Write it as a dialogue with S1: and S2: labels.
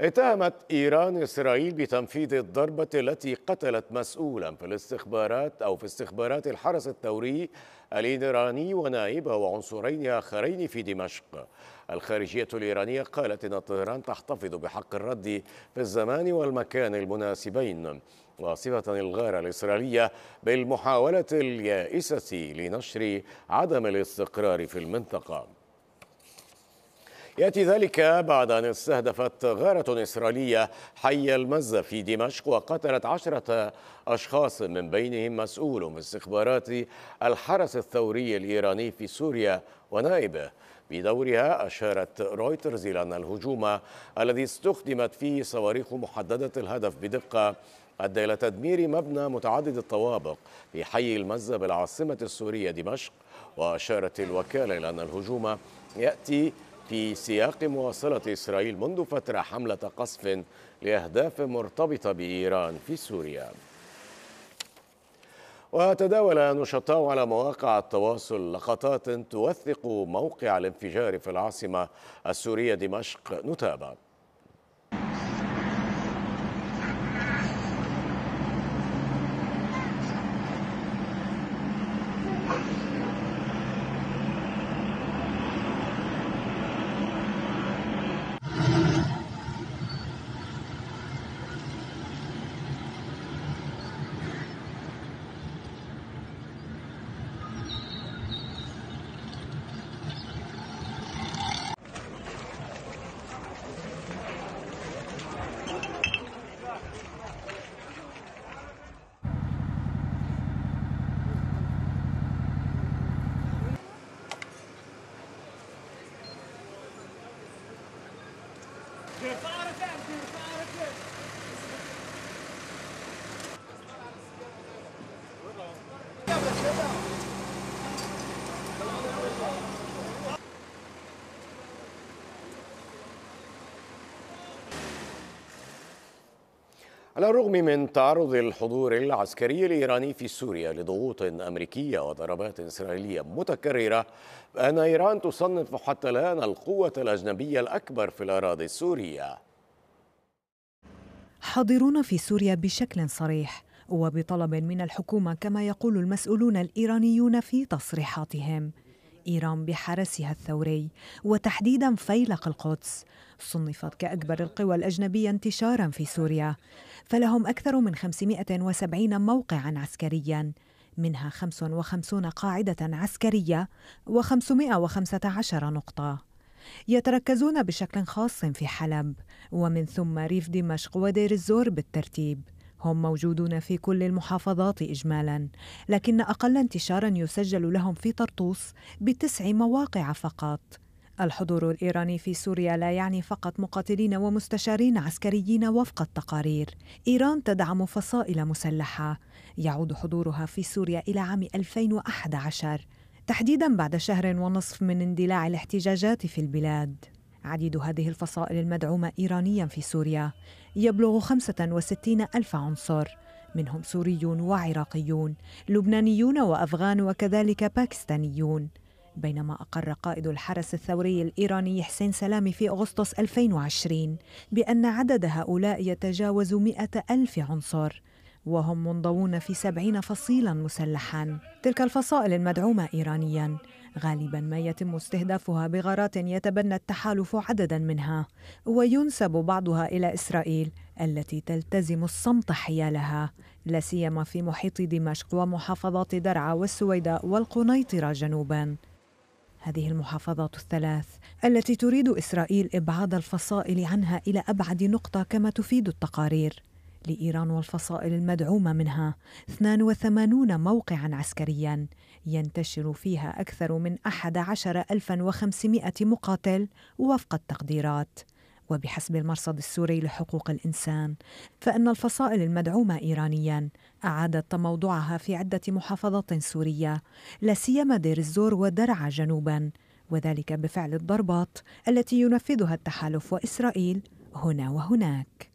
S1: اتهمت إيران إسرائيل بتنفيذ الضربة التي قتلت مسؤولا في الاستخبارات أو في استخبارات الحرس الثوري الإيراني ونائبه وعنصرين آخرين في دمشق الخارجية الإيرانية قالت إن طهران تحتفظ بحق الرد في الزمان والمكان المناسبين واصفة الغارة الإسرائيلية بالمحاولة اليائسة لنشر عدم الاستقرار في المنطقة يأتي ذلك بعد أن استهدفت غارة إسرائيلية حي المزة في دمشق وقتلت عشرة أشخاص من بينهم مسؤول استخبارات الحرس الثوري الإيراني في سوريا ونائبه بدورها أشارت رويترز إلى أن الهجوم الذي استخدمت فيه صواريخ محددة الهدف بدقة أدى إلى تدمير مبنى متعدد الطوابق في حي المزة بالعاصمة السورية دمشق وأشارت الوكالة إلى أن الهجوم يأتي في سياق مواصلة إسرائيل منذ فترة حملة قصف لأهداف مرتبطة بإيران في سوريا وتداول نشطاء على مواقع التواصل لقطات توثق موقع الانفجار في العاصمة السورية دمشق نتابة
S2: Fire attempt, fire
S1: على الرغم من تعرض الحضور العسكري الإيراني في سوريا لضغوط أمريكية وضربات إسرائيلية متكررة فأن إيران تصنف حتى الآن القوة الأجنبية الأكبر في الأراضي السورية
S2: حاضرون في سوريا بشكل صريح وبطلب من الحكومة كما يقول المسؤولون الإيرانيون في تصريحاتهم إيران بحرسها الثوري وتحديدا فيلق القدس صنفت كأكبر القوى الأجنبية انتشارا في سوريا فلهم أكثر من 570 موقعا عسكريا منها 55 قاعدة عسكرية و515 نقطة يتركزون بشكل خاص في حلب ومن ثم ريف دمشق ودير الزور بالترتيب هم موجودون في كل المحافظات إجمالا لكن أقل انتشارا يسجل لهم في طرطوس بتسع مواقع فقط الحضور الإيراني في سوريا لا يعني فقط مقاتلين ومستشارين عسكريين وفق التقارير إيران تدعم فصائل مسلحة يعود حضورها في سوريا إلى عام 2011 تحديدا بعد شهر ونصف من اندلاع الاحتجاجات في البلاد عديد هذه الفصائل المدعومة إيرانيا في سوريا يبلغ 65 ألف عنصر منهم سوريون وعراقيون لبنانيون وأفغان وكذلك باكستانيون بينما أقر قائد الحرس الثوري الإيراني حسين سلامي في أغسطس 2020 بأن عدد هؤلاء يتجاوز 100 ألف عنصر وهم منضوون في سبعين فصيلا مسلحا تلك الفصائل المدعومة إيرانيا غالبا ما يتم استهدافها بغارات يتبنى التحالف عددا منها وينسب بعضها إلى إسرائيل التي تلتزم الصمت حيالها لا سيما في محيط دمشق ومحافظات درعا والسويداء والقنيطرة جنوبا هذه المحافظات الثلاث التي تريد إسرائيل إبعاد الفصائل عنها إلى أبعد نقطة كما تفيد التقارير لإيران والفصائل المدعومة منها 82 موقعا عسكريا ينتشر فيها أكثر من 11500 مقاتل وفق التقديرات وبحسب المرصد السوري لحقوق الإنسان فإن الفصائل المدعومة إيرانيا أعادت تموضعها في عدة محافظات سورية لا سيما دير الزور ودرعا جنوبا وذلك بفعل الضربات التي ينفذها التحالف وإسرائيل هنا وهناك